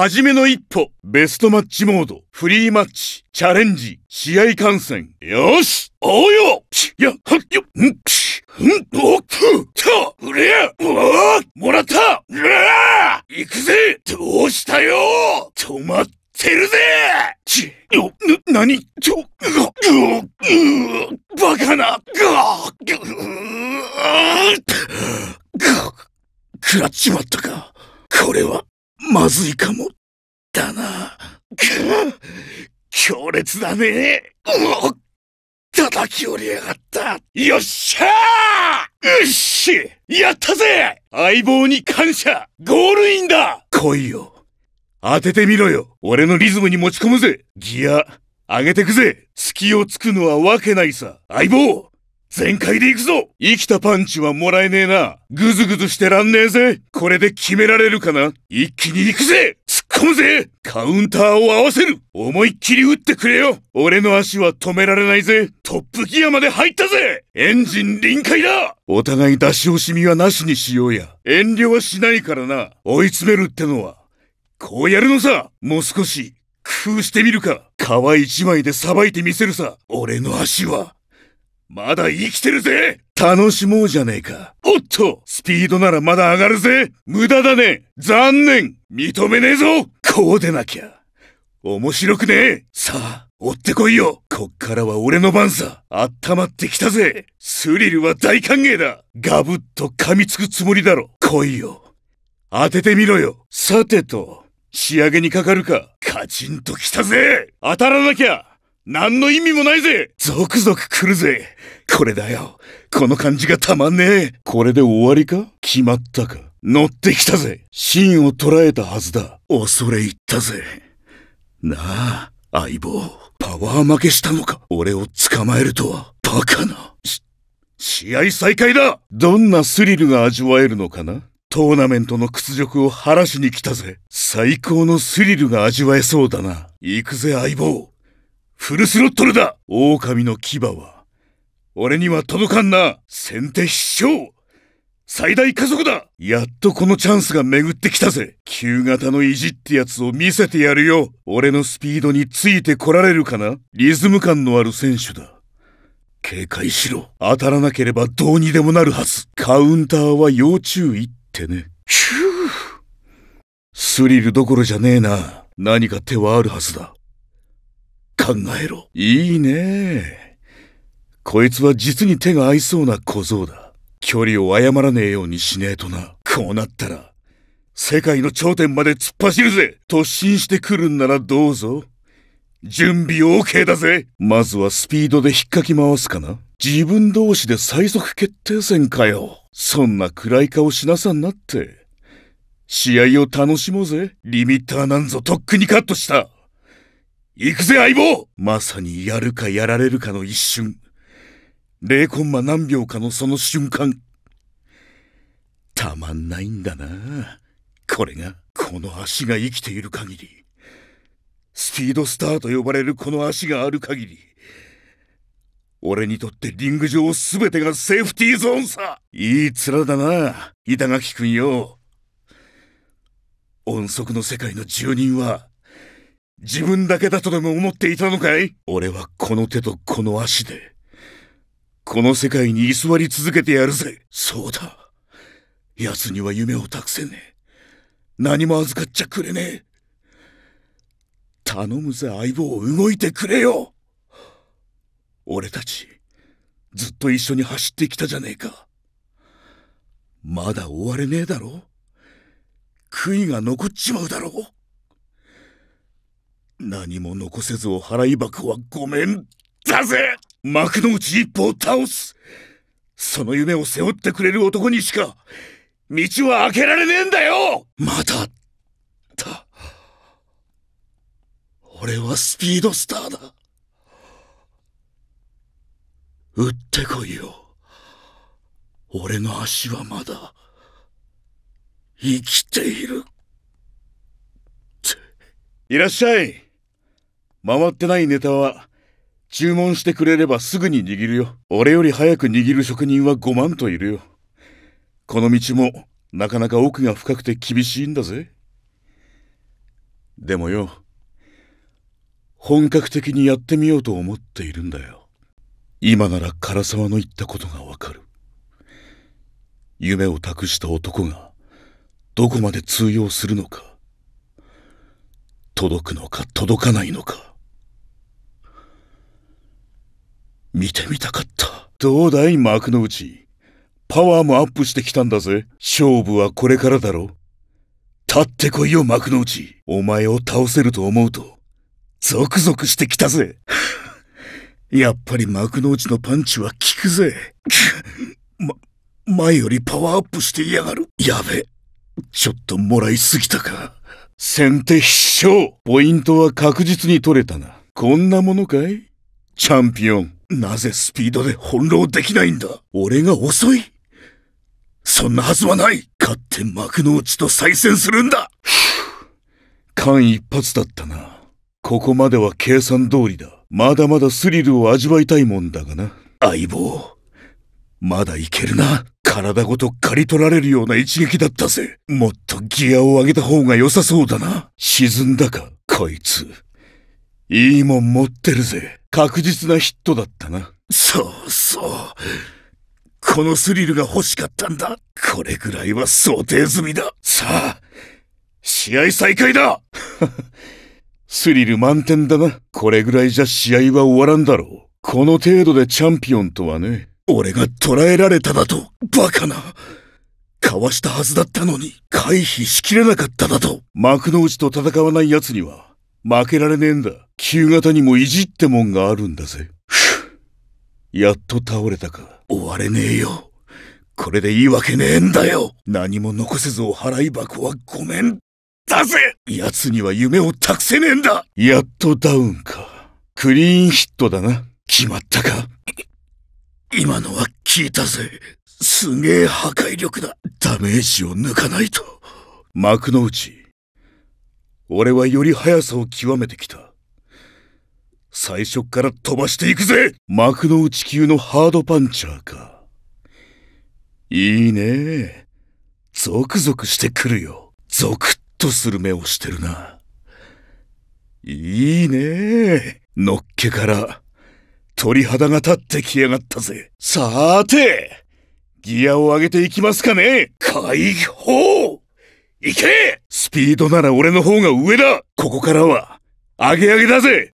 はじめの一歩、ベストマッチモード、フリーマッチ、チャレンジ、試合観戦。よしおうよや、はっよ、んくし、んおく、た、うれや、うわもらったうら行くぜどうしたよ止まってるぜち、よ、ぬ、なに、ちょ、うわ、ううバカな、ぐうぐくらっちまったか。これは、まずいかも。だな。強烈だね。うお叩き折りやがったよっしゃーうっしやったぜ相棒に感謝ゴールインだ来いよ当ててみろよ俺のリズムに持ち込むぜギア上げてくぜ隙をつくのはわけないさ相棒全開で行くぞ生きたパンチはもらえねえなぐずぐずしてらんねえぜこれで決められるかな一気に行くぜ突っ込むぜカウンターを合わせる思いっきり打ってくれよ俺の足は止められないぜトップギアまで入ったぜエンジン臨界だお互い出し惜しみはなしにしようや。遠慮はしないからな。追い詰めるってのは。こうやるのさもう少し、工夫してみるか。皮一枚でさばいてみせるさ。俺の足は、まだ生きてるぜ楽しもうじゃねえか。おっとスピードならまだ上がるぜ無駄だね残念認めねえぞこうでなきゃ。面白くねえさあ、追ってこいよこっからは俺の番さ温まってきたぜスリルは大歓迎だガブッと噛みつくつもりだろ来いよ当ててみろよさてと、仕上げにかかるかカチンと来たぜ当たらなきゃ何の意味もないぜゾクゾク来るぜこれだよこの感じがたまんねえこれで終わりか決まったか乗ってきたぜ芯を捉えたはずだ恐れ入ったぜなあ相棒パワー負けしたのか俺を捕まえるとはバカなし試合再開だどんなスリルが味わえるのかなトーナメントの屈辱を晴らしに来たぜ最高のスリルが味わえそうだな行くぜ相棒フルスロットルだ狼の牙は、俺には届かんな先手必勝最大加速だやっとこのチャンスが巡ってきたぜ旧型の意地ってやつを見せてやるよ俺のスピードについてこられるかなリズム感のある選手だ。警戒しろ。当たらなければどうにでもなるはず。カウンターは要注意ってね。ヒュースリルどころじゃねえな。何か手はあるはずだ。考えろ。いいねこいつは実に手が合いそうな小僧だ。距離を誤らねえようにしねえとな。こうなったら、世界の頂点まで突っ走るぜ突進してくるんならどうぞ。準備 OK だぜまずはスピードで引っかき回すかな自分同士で最速決定戦かよ。そんな暗い顔しなさんなって。試合を楽しもうぜ。リミッターなんぞとっくにカットした。行くぜ相棒まさにやるかやられるかの一瞬。0コンマ何秒かのその瞬間。たまんないんだな。これが、この足が生きている限り、スピードスターと呼ばれるこの足がある限り、俺にとってリング上全てがセーフティーゾーンさいい面だな、板垣君よ。音速の世界の住人は、自分だけだとでも思っていたのかい俺はこの手とこの足で、この世界に居座り続けてやるぜ。そうだ。奴には夢を託せねえ。何も預かっちゃくれねえ。頼むぜ相棒動いてくれよ俺たち、ずっと一緒に走ってきたじゃねえか。まだ終われねえだろ悔いが残っちまうだろ何も残せずお払い箱はごめんだぜ幕の内一歩を倒すその夢を背負ってくれる男にしか道は開けられねえんだよまたた、俺はスピードスターだ撃ってこいよ俺の足はまだ生きているいらっしゃい回ってないネタは、注文してくれればすぐに握るよ。俺より早く握る職人は5万といるよ。この道も、なかなか奥が深くて厳しいんだぜ。でもよ、本格的にやってみようと思っているんだよ。今なら唐沢の言ったことがわかる。夢を託した男が、どこまで通用するのか、届くのか届かないのか。見てみたかった。どうだい、幕の内。パワーもアップしてきたんだぜ。勝負はこれからだろ。立ってこいよ、幕の内。お前を倒せると思うと、ゾクゾクしてきたぜ。やっぱり幕の内のパンチは効くぜ。ま、前よりパワーアップしていやがる。やべ。ちょっともらいすぎたか。先手必勝ポイントは確実に取れたな。こんなものかいチャンピオン。なぜスピードで翻弄できないんだ俺が遅いそんなはずはない勝って幕の内と再戦するんだ間一髪だったな。ここまでは計算通りだ。まだまだスリルを味わいたいもんだがな。相棒。まだいけるな。体ごと刈り取られるような一撃だったぜ。もっとギアを上げた方が良さそうだな。沈んだか、こいつ。いいもん持ってるぜ。確実なヒットだったな。そうそう。このスリルが欲しかったんだ。これぐらいは想定済みだ。さあ、試合再開だ スリル満点だな。これぐらいじゃ試合は終わらんだろう。この程度でチャンピオンとはね。俺が捕らえられただと、バカな。かわしたはずだったのに、回避しきれなかっただと。幕の内と戦わない奴には、負けられねえんだ。旧型にもいじってもんがあるんだぜ。やっと倒れたか。終われねえよ。これでいいわけねえんだよ。何も残せずお払い箱はごめん。だぜ奴には夢を託せねえんだやっとダウンか。クリーンヒットだな。決まったか今のは効いたぜ。すげえ破壊力だ。ダメージを抜かないと。幕の内、俺はより速さを極めてきた。最初から飛ばしていくぜ幕の内級のハードパンチャーか。いいねゾクゾクしてくるよ。ゾクッとする目をしてるな。いいねのっけから鳥肌が立ってきやがったぜ。さーてギアを上げていきますかね解放行けスピードなら俺の方が上だここからは、アゲアゲだぜ